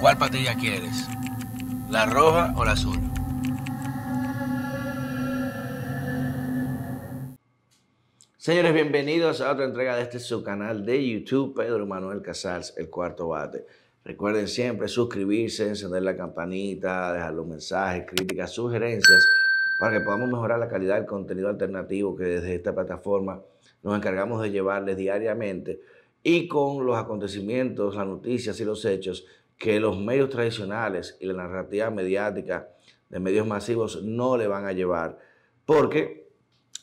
¿Cuál patilla quieres? ¿La roja o la azul? Señores, bienvenidos a otra entrega de este su canal de YouTube, Pedro Manuel Casals, El Cuarto Bate. Recuerden siempre suscribirse, encender la campanita, dejar los mensajes, críticas, sugerencias, para que podamos mejorar la calidad del contenido alternativo que desde esta plataforma nos encargamos de llevarles diariamente y con los acontecimientos, las noticias y los hechos que los medios tradicionales y la narrativa mediática de medios masivos no le van a llevar, porque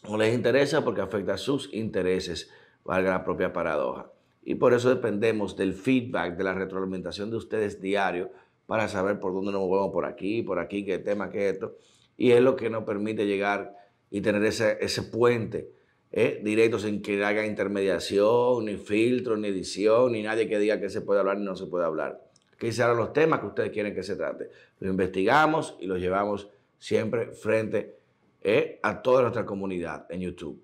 no les interesa, porque afecta a sus intereses, valga la propia paradoja. Y por eso dependemos del feedback, de la retroalimentación de ustedes diario, para saber por dónde nos movemos, por aquí, por aquí, qué tema, qué esto. Y es lo que nos permite llegar y tener ese, ese puente eh, directo sin que haga intermediación, ni filtro, ni edición, ni nadie que diga que se puede hablar ni no se puede hablar qué serán los temas que ustedes quieren que se trate. Lo investigamos y los llevamos siempre frente eh, a toda nuestra comunidad en YouTube.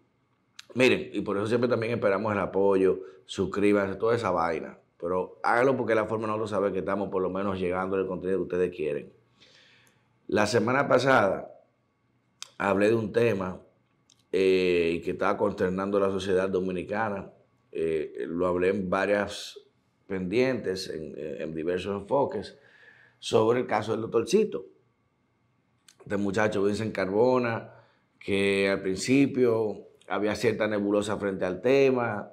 Miren, y por eso siempre también esperamos el apoyo, suscríbanse, toda esa vaina. Pero háganlo porque la forma nosotros sabe que estamos por lo menos llegando al contenido que ustedes quieren. La semana pasada hablé de un tema eh, que estaba consternando la sociedad dominicana. Eh, lo hablé en varias pendientes en, diversos enfoques sobre el caso del doctorcito. Este muchacho Vincent Carbona, que al principio había cierta nebulosa frente al tema,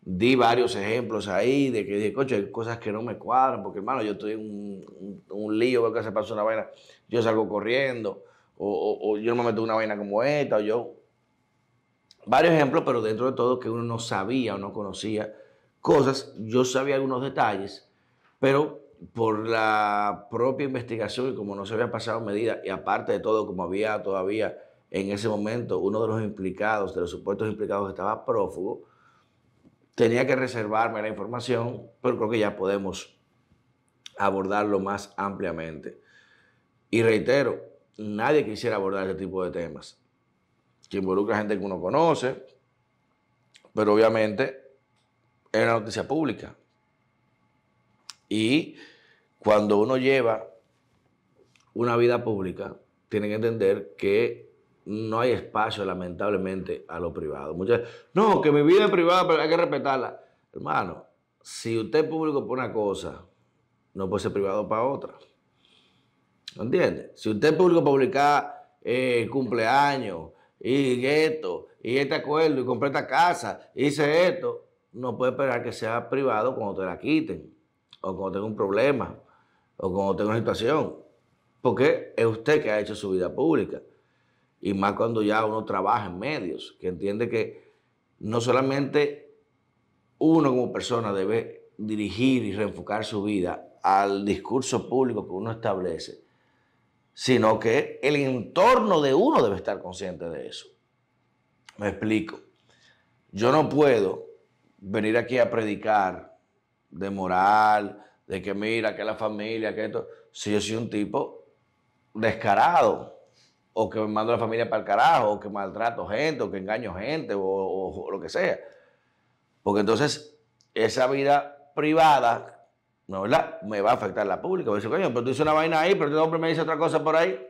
di varios ejemplos ahí de que dije, coche, hay cosas que no me cuadran, porque hermano, yo estoy en un, un, lío, veo que se pasó una vaina, yo salgo corriendo, o, o, yo no me meto una vaina como esta, o yo. Varios ejemplos, pero dentro de todo que uno no sabía o no conocía cosas, yo sabía algunos detalles, pero por la propia investigación y como no se había pasado medida, y aparte de todo, como había todavía en ese momento uno de los implicados, de los supuestos implicados, estaba prófugo, tenía que reservarme la información, pero creo que ya podemos abordarlo más ampliamente. Y reitero, nadie quisiera abordar este tipo de temas, que involucra gente que uno conoce, pero obviamente en la noticia pública. Y cuando uno lleva una vida pública, tiene que entender que no hay espacio, lamentablemente, a lo privado. Muchas no, que mi vida es privada, pero hay que respetarla. Hermano, si usted es público por una cosa, no puede ser privado para otra. ¿No entiende? Si usted es público publicar eh, cumpleaños y esto, y este acuerdo, y compré esta casa, hice esto, no puede esperar que sea privado cuando te la quiten, o cuando tenga un problema, o cuando tenga una situación, porque es usted que ha hecho su vida pública. Y más cuando ya uno trabaja en medios, que entiende que no solamente uno como persona debe dirigir y reenfocar su vida al discurso público que uno establece, sino que el entorno de uno debe estar consciente de eso. Me explico. Yo no puedo venir aquí a predicar de moral, de que mira, que la familia, que esto. Si yo soy un tipo descarado, o que mando la familia para el carajo, o que maltrato gente, o que engaño gente, o, lo que sea. Porque entonces esa vida privada, ¿no verdad? Me va a afectar la pública. Me decir, coño, pero tú dices una vaina ahí, pero este hombre me dice otra cosa por ahí.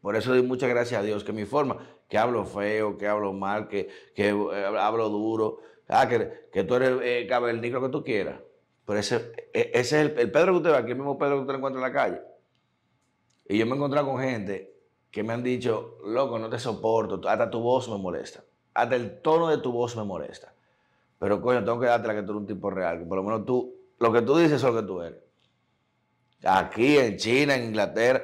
Por eso doy muchas gracias a Dios que me informa, que hablo feo, que hablo mal, que, que eh, hablo duro, Ah, que, tú eres el eh, cavernícola, que tú quieras. Pero ese, e, es el, Pedro que usted ve, aquí el mismo Pedro que usted encuentra en la calle. Y yo me he encontrado con gente que me han dicho, loco, no te soporto, hasta tu voz me molesta, hasta el tono de tu voz me molesta. Pero coño, tengo que darte la que tú eres un tipo real, que por lo menos tú, lo que tú dices es lo que tú eres. Aquí, en China, en Inglaterra,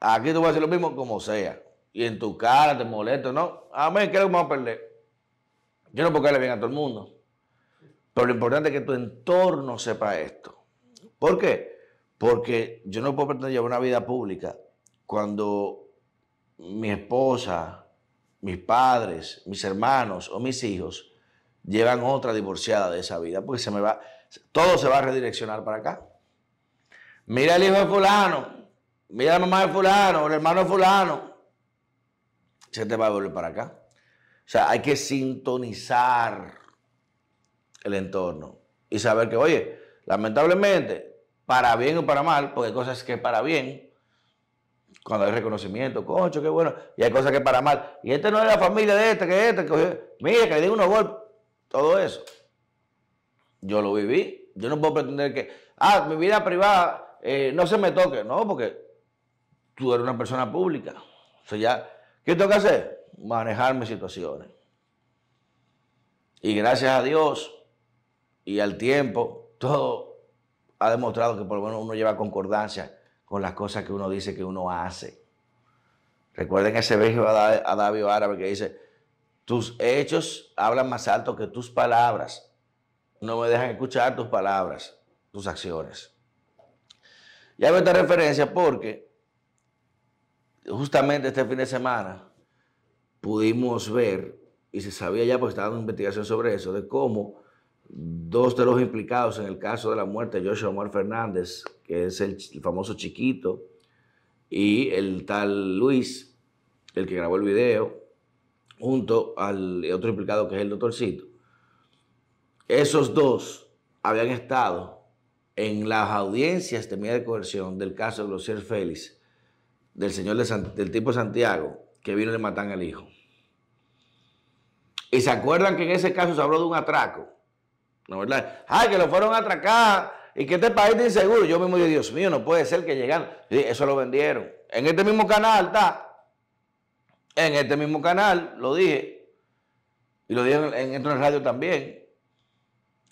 aquí tú vas a hacer lo mismo como sea. Y en tu cara te molesto, ¿no? Amén, ah, creo que vamos a perder. Yo no puedo caerle bien a todo el mundo. Pero lo importante es que tu entorno sepa esto. ¿Por qué? Porque yo no puedo pretender llevar una vida pública cuando mi esposa, mis padres, mis hermanos o mis hijos llevan otra divorciada de esa vida, porque se me va, todo se va a redireccionar para acá. Mira el hijo de fulano, mira la mamá de fulano, el hermano de fulano, se te va a volver para acá. O sea, hay que sintonizar el entorno y saber que, oye, lamentablemente, para bien o para mal, porque hay cosas que para bien, cuando hay reconocimiento, cocho, qué bueno, y hay cosas que para mal, y este no es la familia de este, que este, que este. mire, que le di unos golpes, todo eso. Yo lo viví, yo no puedo pretender que, ah, mi vida privada eh, no se me toque, no, porque tú eres una persona pública, o sea, ya, ¿qué tengo que hacer? manejarme situaciones. Y gracias a Dios y al tiempo, todo ha demostrado que por lo menos uno lleva concordancia con las cosas que uno dice que uno hace. Recuerden ese viejo adabio árabe que dice, tus hechos hablan más alto que tus palabras. No me dejan escuchar tus palabras, tus acciones. Y hago esta referencia porque justamente este fin de semana pudimos ver, y se sabía ya porque estaba en investigación sobre eso, de cómo dos de los implicados en el caso de la muerte de Joshua Omar Fernández, que es el, famoso chiquito, y el tal Luis, el que grabó el video, junto al otro implicado que es el doctorcito, esos dos habían estado en las audiencias de medida de coerción del caso de los Félix, del señor del tipo Santiago, que vino y le matan al hijo. Y se acuerdan que en ese caso se habló de un atraco. ¿No verdad? Ay, que lo fueron a atracar y que este país está inseguro. Yo mismo dije Dios mío, no puede ser que llegaran, eso lo vendieron. En este mismo canal está. En este mismo canal lo dije. Y lo dije en, en, radio también.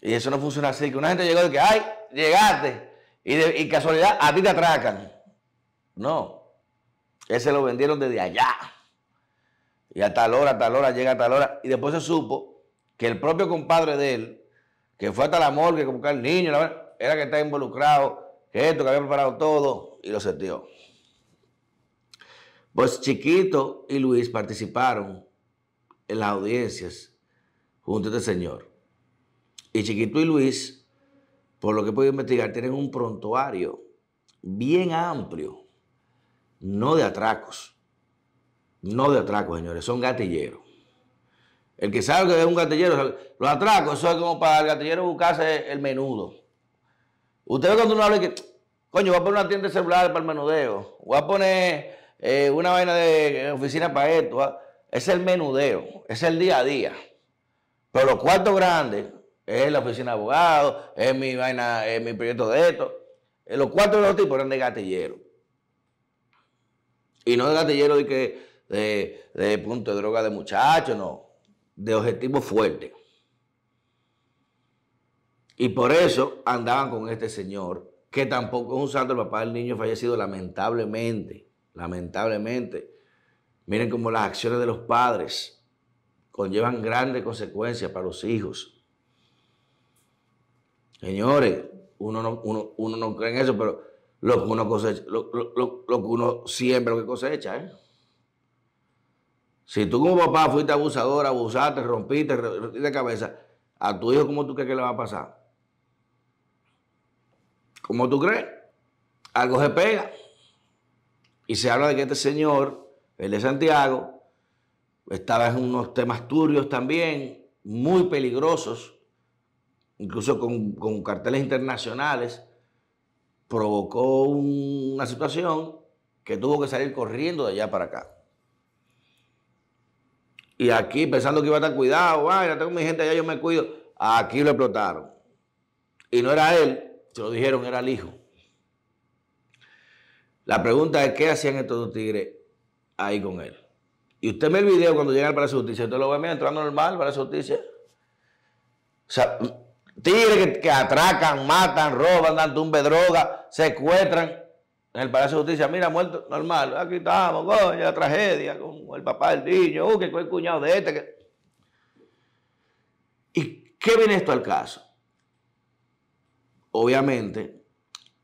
Y eso no funciona así. Que una gente llegó y que, ay, llegaste. y casualidad, a ti te atracan. No. Ese lo vendieron desde allá y a tal hora, a tal hora, llega a tal hora. Y después se supo que el propio compadre de él, que fue hasta la morgue que buscar el niño, la era que estaba involucrado, que esto, que había preparado todo, y lo sentió. Pues Chiquito y Luis participaron en las audiencias junto a este señor. Y Chiquito y Luis, por lo que he investigar, tienen un prontuario bien amplio, no de atracos no de atraco, señores, son gatilleros. El que sabe que es un gatillero, los atracos, eso es como para el gatillero buscarse el menudo. Usted cuando uno habla que, coño, voy a poner una tienda de celular para el menudeo, voy a poner eh, una vaina de eh, oficina para esto, es el menudeo, es el día a día. Pero los cuartos grandes, es la oficina de abogados, es mi vaina, es mi proyecto de esto. Eh, los cuatro de los tipos eran de gatillero. Y no de gatillero de que de, punto de droga de muchachos, no. De objetivo fuerte Y por eso andaban con este señor, que tampoco es un santo el papá del niño fallecido, lamentablemente. Lamentablemente. Miren cómo las acciones de los padres conllevan grandes consecuencias para los hijos. Señores, uno no, cree en eso, pero lo que uno cosecha, lo, que uno siembra, lo que cosecha, ¿eh? Si tú como papá fuiste abusador, abusaste, rompiste, rompiste cabeza, ¿a tu hijo cómo tú crees que le va a pasar? ¿Cómo tú crees? Algo se pega. Y se habla de que este señor, el de Santiago, estaba en unos temas turbios también, muy peligrosos, incluso con, carteles internacionales, provocó una situación que tuvo que salir corriendo de allá para acá. Y aquí, pensando que iba a estar cuidado, ya tengo mi gente allá, yo me cuido. Aquí lo explotaron. Y no era él, se lo dijeron, era el hijo. La pregunta es, ¿qué hacían estos dos tigres ahí con él? Y usted me el video cuando llega al Palacio de Justicia, usted lo ve mira, entrando normal, Palacio de Justicia. O sea, tigres que, atracan, matan, roban, dan tumbe droga, secuestran en el Palacio de Justicia, mira, muerto normal, aquí estamos, coño, la tragedia, con el papá del niño, uh, que fue el cuñado de este. ¿Y qué viene esto al caso? Obviamente,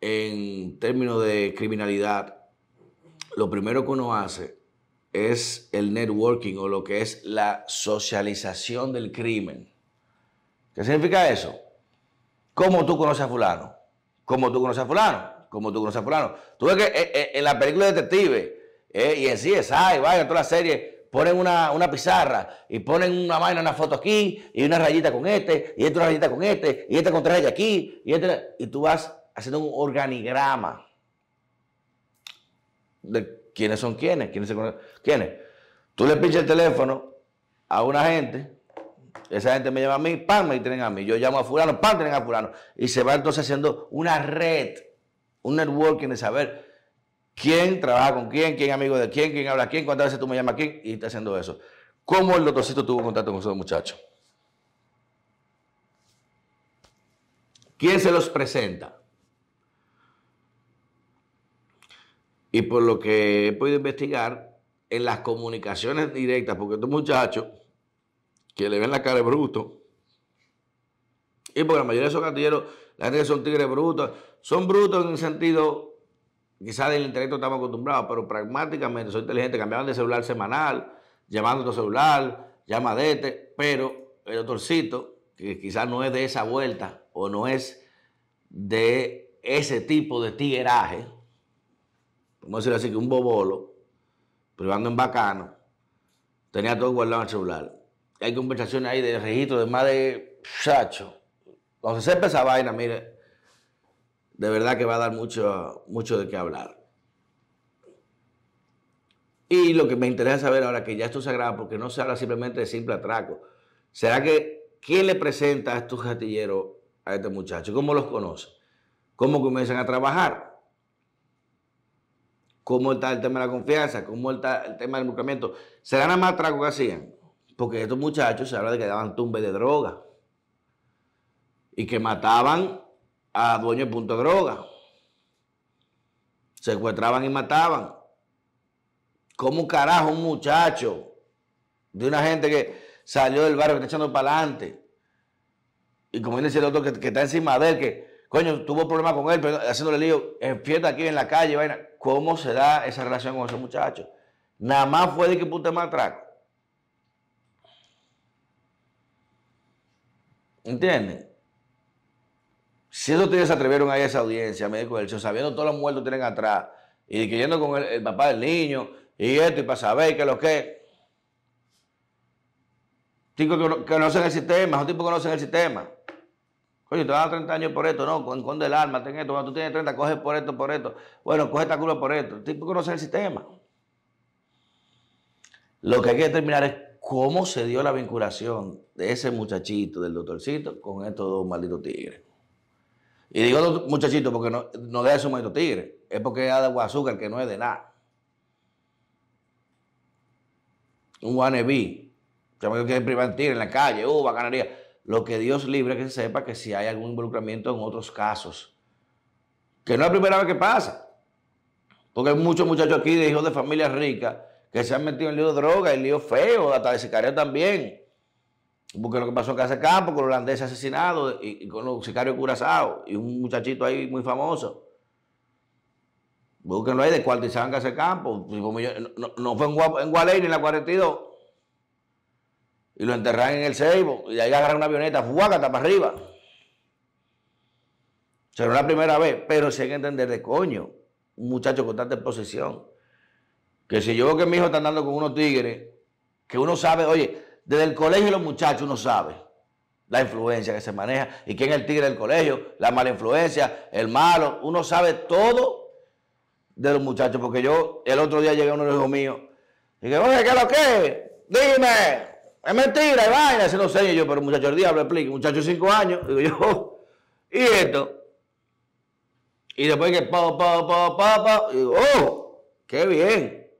en términos de criminalidad, lo primero que uno hace es el networking o lo que es la socialización del crimen. ¿Qué significa eso? ¿Cómo tú conoces a fulano? ¿Cómo tú conoces a fulano? como tú conoces a fulano. Tú ves que eh, eh, en la película de Detective eh, y en CSI, vaya, toda la serie, ponen una, pizarra y ponen una vaina, una foto aquí y una rayita con este, y esta rayita con este, y esta con tres aquí, y, y tú vas haciendo un organigrama de quiénes son quiénes, quiénes se conocen, quiénes. Tú le pinches el teléfono a una gente, esa gente me llama a mí, ¡Pam! me tienen a mí. Yo llamo a fulano, pan, tienen a fulano. Y se va entonces haciendo una red un networking de saber quién trabaja con quién, quién es amigo de quién, quién habla quién, cuántas veces tú me llamas quién y está haciendo eso. ¿Cómo el doctorcito tuvo contacto con esos muchachos? ¿Quién se los presenta? Y por lo que he podido investigar, en las comunicaciones directas, porque estos muchachos que le ven la cara de bruto, y porque la mayoría de esos cantilleros, la gente que son tigres brutos, son brutos en el sentido, quizás del intelecto estamos acostumbrados, pero pragmáticamente son inteligentes, cambiaban de celular semanal, llamando celular, llama de pero el doctorcito, que quizás no es de esa vuelta o no es de ese tipo de tigueraje, vamos a decir así, que un bobolo, privando en bacano, tenía todo guardado en el celular. Hay conversaciones ahí de registro de más de, chacho, cuando se sepa esa vaina, mire, de verdad que va a dar mucho, mucho de qué hablar. Y lo que me interesa saber ahora que ya esto se agrava, porque no se habla simplemente de simple atraco, será que quién le presenta a estos gatilleros a este muchacho, cómo los conoce, cómo comienzan a trabajar, cómo está el tema de la confianza, cómo está el tema del involucramiento. ¿Será nada más atraco que hacían? Porque estos muchachos se habla de que daban tumbes de droga y que mataban a dueño de punto de droga. Secuestraban y mataban. ¿Cómo carajo un muchacho de una gente que salió del barrio, que está echando para adelante? Y como dice el otro que, está encima de él, que coño, tuvo problemas con él, pero haciéndole lío, en fiesta aquí en la calle, vaina. ¿Cómo se da esa relación con esos muchachos? Nada más fue de que puta más atraco. ¿Entienden? Si esos tíos se atrevieron a esa audiencia, me dijo Señor, sabiendo todos los muertos que tienen atrás, y queriendo con el, papá del niño, y esto, y para saber qué es lo que es. que conocen el sistema, esos tipos conocen el sistema. Coño, te vas a 30 años por esto, no, con, con del alma, ten esto, cuando tú tienes 30, coge por esto, por esto. Bueno, coge esta curva por esto. El tipo conoce el sistema. Lo que hay que determinar es cómo se dio la vinculación de ese muchachito, del doctorcito, con estos dos malditos tigres. Y digo muchachito, muchachitos porque no, no deja su maestro tigre. Es porque es agua azúcar que no es de nada. Un wannabe. Chamaco que tigre en la calle, uva, bacanería. Lo que Dios libre que sepa que si hay algún involucramiento en otros casos. Que no es la primera vez que pasa. Porque hay muchos muchachos aquí de hijos de familias ricas que se han metido en lío de droga, en lío feo, hasta de sicario también. Porque lo que pasó en Casa Campo, con los holandeses asesinado y, con los sicarios curazados y un muchachito ahí muy famoso. Búsquenlo ahí, descuartizaban Casa Campo. No, no fue en, Gualey ni en la 42. Y lo enterraron en el Seibo. Y ahí agarraron una avioneta, hasta para arriba. Será la primera vez, pero si hay que entender de coño. Un muchacho con tanta exposición. Que si yo veo que mi hijo está andando con unos tigres, que uno sabe, oye, desde el colegio los muchachos uno sabe la influencia que se maneja y quién es el tigre del colegio, la mala influencia, el malo. Uno sabe todo de los muchachos, porque yo el otro día llegué a uno de los hijos míos y dije, oye, ¿qué es lo que? Dime, es mentira, es vaina, ese no sé yo, pero muchacho, el diablo explique, muchacho de cinco años, digo yo, y esto. Y después que pa, pa, pa, pa, pa, y digo, oh, qué bien.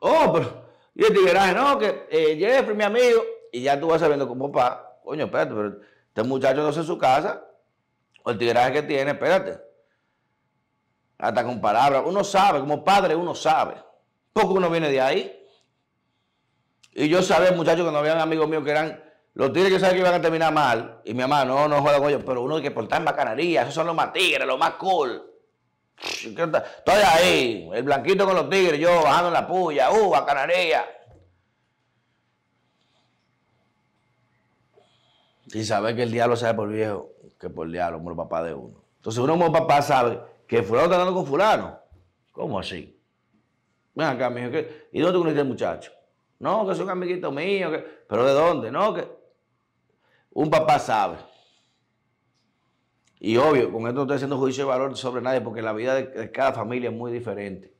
Oh, pero y el tigre, no, que eh, Jeffrey, mi amigo, y ya tú vas sabiendo como papá, coño, espérate, pero este muchacho no sé su casa, o el tigueraje que tiene, espérate. Hasta con palabras, uno sabe, como padre uno sabe, poco uno viene de ahí. Y yo sabía, muchachos, cuando habían amigos míos que eran, los tigres que sabía que iban a terminar mal, y mi mamá, no, no juega con ellos, pero uno hay que portar en bacanería, esos son los más tigres, los más cool. Estoy ahí, el blanquito con los tigres, yo bajando la puya, uh, canaria. Y saber que el diablo sabe por viejo que por el diablo, como el papá de uno. Entonces uno como papá sabe que fulano está andando con fulano. ¿Cómo así? Ven acá, mi ¿qué? ¿y dónde conociste el muchacho? No, que es un amiguito mío, ¿pero de dónde? No, que... Un papá sabe. Y obvio, con esto no estoy haciendo juicio de valor sobre nadie, porque la vida de, cada familia es muy diferente.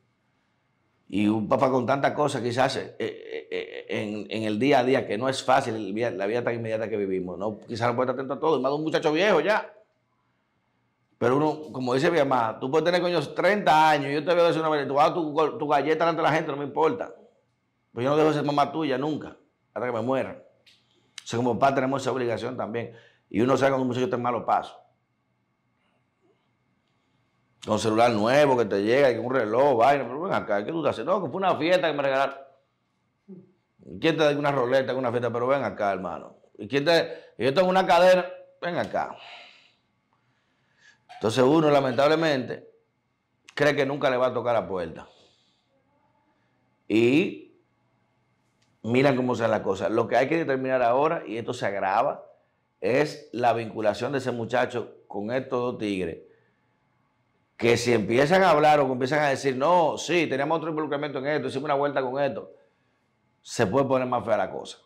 Y un papá con tantas cosas quizás eh, eh, eh, en, el día a día, que no es fácil la vida, tan inmediata que vivimos, ¿no? quizás no puede estar atento a todo, y más de un muchacho viejo ya. Pero uno, como dice mi mamá, tú puedes tener coño 30 años, yo te veo decir una vez, tú hagas tu, tu, galleta delante de la gente, no me importa. Pues yo no dejo de ser mamá tuya nunca, hasta que me muera. O sea, como papá tenemos esa obligación también. Y uno sabe cuando un muchacho está en malos pasos. Con celular nuevo que te llega, con un reloj, vaina, pero ven acá, ¿qué tú estás No, que fue una fiesta que me regalaron. ¿Quién te da una roleta una fiesta? Pero ven acá, hermano. ¿Y quién te... Yo tengo una cadena, ven acá. Entonces uno, lamentablemente, cree que nunca le va a tocar la puerta. Y mira cómo son las cosas. Lo que hay que determinar ahora, y esto se agrava, es la vinculación de ese muchacho con estos dos tigres que si empiezan a hablar o empiezan a decir, no, sí, teníamos otro involucramiento en esto, hicimos una vuelta con esto, se puede poner más fea la cosa.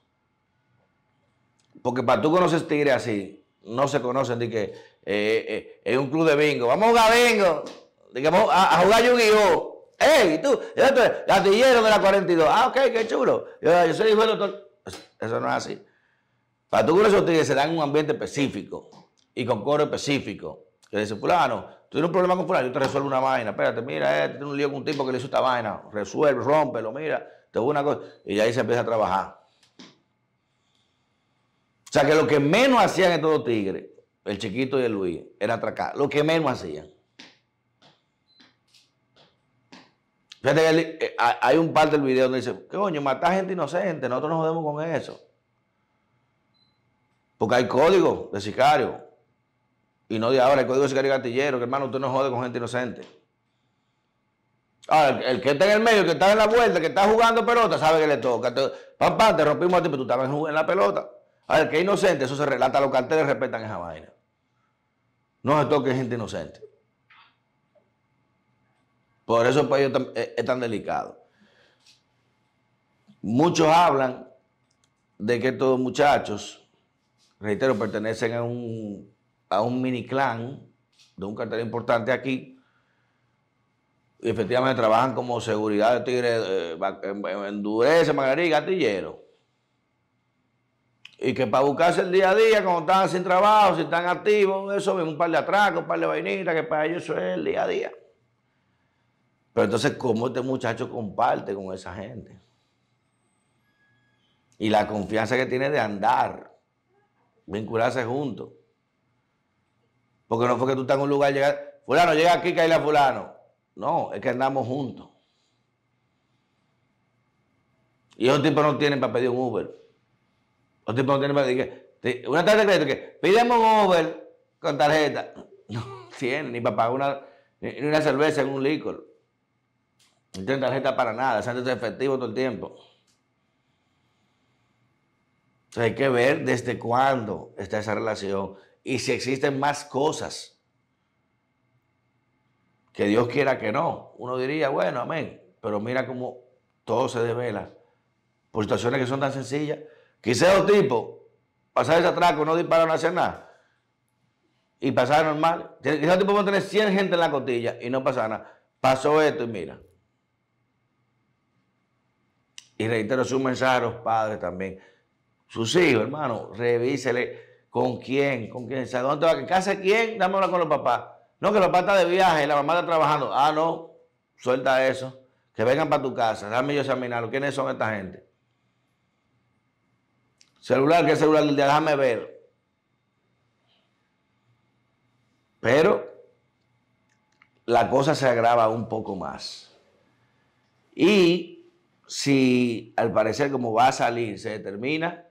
Porque para tú conoces tigre así, no se conocen de que eh, eh, es un club de bingo. Vamos a jugar bingo. digamos a, a jugar yu y ey ¿Tú? Gatillero de la 42. Ah, ok, qué chulo. Yo, soy hijo del doctor. Eso no es así. Para tú conocer tigres se dan un ambiente específico y con coro específico. Que dice, fulano, tienes un problema con fulano, yo te resuelvo una vaina. Espérate, mira, este tiene un lío con un tipo que le hizo esta vaina. Resuelve, rómpelo, mira, te voy una cosa. Y ahí se empieza a trabajar. O sea que lo que menos hacían estos dos tigres, el chiquito y el Luis, era atracar. Lo que menos hacían. Fíjate que eh, hay un par del video donde dice, ¿qué coño? Matar gente inocente, nosotros nos jodemos con eso. Porque hay código de sicario. Y no de ahora, el código sicario gatillero, que hermano, usted no jode con gente inocente. Ah, el que está en el medio, que está en la vuelta, que está jugando pelota, sabe que le toca. Papá, te rompimos a ti, pero tú estabas en la pelota. A ah, ver, que inocente, eso se relata, los carteles respetan esa vaina. No se toque gente inocente. Por eso pues, eh, es tan delicado. Muchos hablan de que estos muchachos, reitero, pertenecen a un a un mini clan de un cartel importante aquí. Y efectivamente trabajan como seguridad de tigres, eh, endurece, magarí, gatillero. Y que para buscarse el día a día, cuando están sin trabajo, si están activos, eso un par de atracos, un par de vainitas, que para ellos eso es el día a día. Pero entonces, ¿cómo este muchacho comparte con esa gente? Y la confianza que tiene de andar, vincularse juntos. Porque no fue que tú estás en un lugar, llegar, fulano, llega aquí, cae la fulano. No, es que andamos juntos. Y esos tipos no tienen para pedir un Uber. ...los tipos no tienen para pedir una tarjeta de crédito que ...pidemos un Uber con tarjeta. No tienen ni para pagar una, una cerveza en un licor. No tienen tarjeta para nada, se han efectivo todo el tiempo. Entonces hay que ver desde cuándo está esa relación y si existen más cosas. Que Dios quiera que no. Uno diría, bueno, amén. Pero mira cómo todo se desvela por situaciones que son tan sencillas. Quizás dos tipos, pasar ese atraco, no dispararon, no hacer nada. Y pasar normal. Quizás dos tipos a tener 100 gente en la cotilla y no pasa nada. Pasó esto y mira. Y reitero sus mensaje a los padres también. Sus hijos, hermano, revísele ¿Con quién? ¿Con quién? ¿dónde va? ¿Qué casa de quién? Dame hablar con los papás. No, que los papás están de viaje, la mamá está trabajando. Ah, no, suelta eso. Que vengan para tu casa, dame yo examinarlo. ¿Quiénes son esta gente? Celular, ¿qué celular? Déjame ver. Pero la cosa se agrava un poco más. Y si al parecer como va a salir, se determina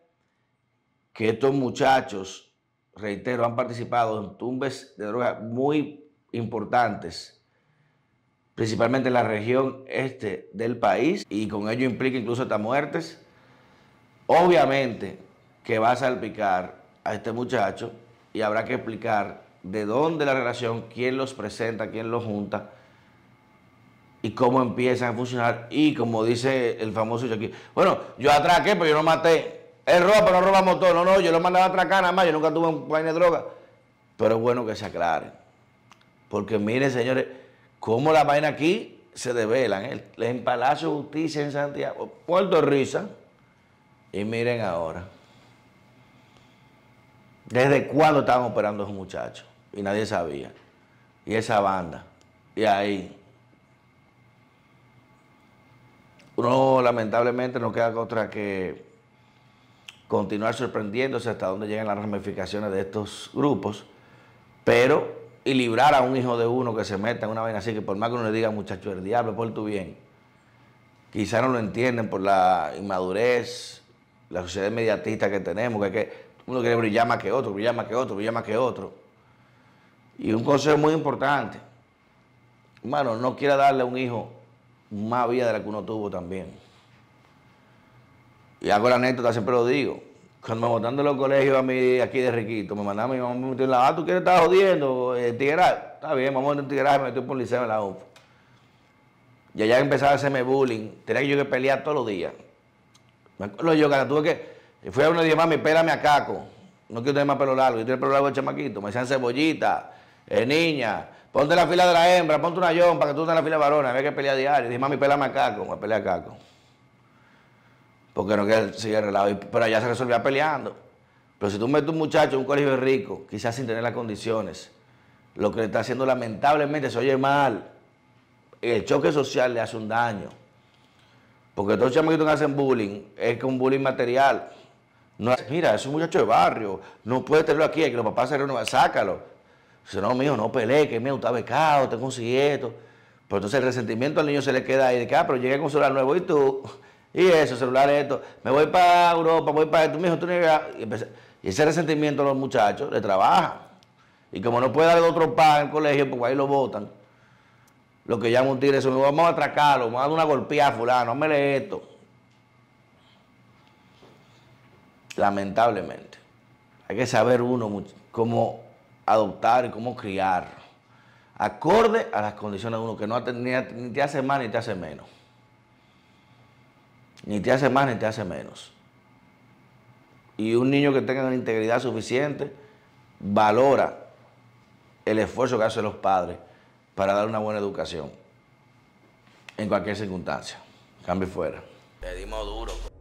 que estos muchachos, reitero, han participado en tumbes de drogas muy importantes, principalmente en la región este del país, y con ello implica incluso estas muertes. Obviamente que va a salpicar a este muchacho y habrá que explicar de dónde la relación, quién los presenta, quién los junta y cómo empiezan a funcionar. Y como dice el famoso aquí bueno, yo atraqué, pero yo no maté. Él roba, no roba motor. No, no, yo lo mandaba a atracar nada más. Yo nunca tuve un vaina de droga. Pero es bueno que se aclare. Porque miren, señores, cómo la vaina aquí se develan. ¿eh? En Palacio de Justicia, en Santiago, Puerto Risa. ¿eh? Y miren ahora. ¿Desde cuándo estaban operando esos muchachos? Y nadie sabía. Y esa banda. Y ahí. Uno lamentablemente no queda otra que continuar sorprendiéndose hasta dónde llegan las ramificaciones de estos grupos, pero y librar a un hijo de uno que se meta en una vaina así, que por más que uno le diga, muchacho, el diablo, por tu bien, quizá no lo entienden por la inmadurez, la sociedad mediatista que tenemos, que, que uno quiere brillar más que otro, brillar más que otro, brillar más que otro. Y un consejo muy importante, hermano, no quiera darle a un hijo más vida de la que uno tuvo también. Y hago la anécdota, siempre lo digo. Cuando me botaron de los colegios a mí, aquí de Riquito, me mandaban a mi mamá, me metió en la ah, tú quieres estar jodiendo, eh, Está bien, vamos a meter un me metí por un liceo en la UF. Y allá empezaba a hacerme bullying, tenía que yo que pelear todos los días. Me acuerdo yo que tuve que, fui a uno y dije, mami, espérame a Caco, no quiero tener más pelo largo, yo tengo el pelo largo de chamaquito. Me decían cebollita, eh, niña, ponte en la fila de la hembra, ponte una para que tú estés en la fila de había que pelear diario. dije, mami, pélame a Caco, me pelea a acaco porque no queda seguir arreglado. Pero allá se resolvía peleando. Pero si tú metes un muchacho en un colegio rico, quizás sin tener las condiciones, lo que le está haciendo lamentablemente se oye mal. El choque social le hace un daño. Porque todos los que hacen bullying es que un bullying material. No, mira, es un muchacho de barrio, no puede tenerlo aquí, que los papás se reúnen, sácalo. Dice, no, hijo, no peleé que mío, está becado, tengo un esto. Pero entonces el resentimiento al niño se le queda ahí de que, ah, pero llegué con un celular nuevo y tú y eso, celulares, esto, me voy para Europa, voy para esto, mi hijo, tú no Y ese resentimiento a los muchachos le trabaja. Y como no puede dar otro en el colegio, porque ahí lo votan. Lo que llaman un tigre eso, vamos a atracarlo, vamos a dar una golpeada a fulano, hámele esto. Lamentablemente. Hay que saber uno cómo adoptar y cómo criar. Acorde a las condiciones de uno, que no ni te hace más ni te hace menos. Ni te hace más ni te hace menos. Y un niño que tenga una integridad suficiente valora el esfuerzo que hacen los padres para dar una buena educación en cualquier circunstancia. cambie fuera. Pedimos duro.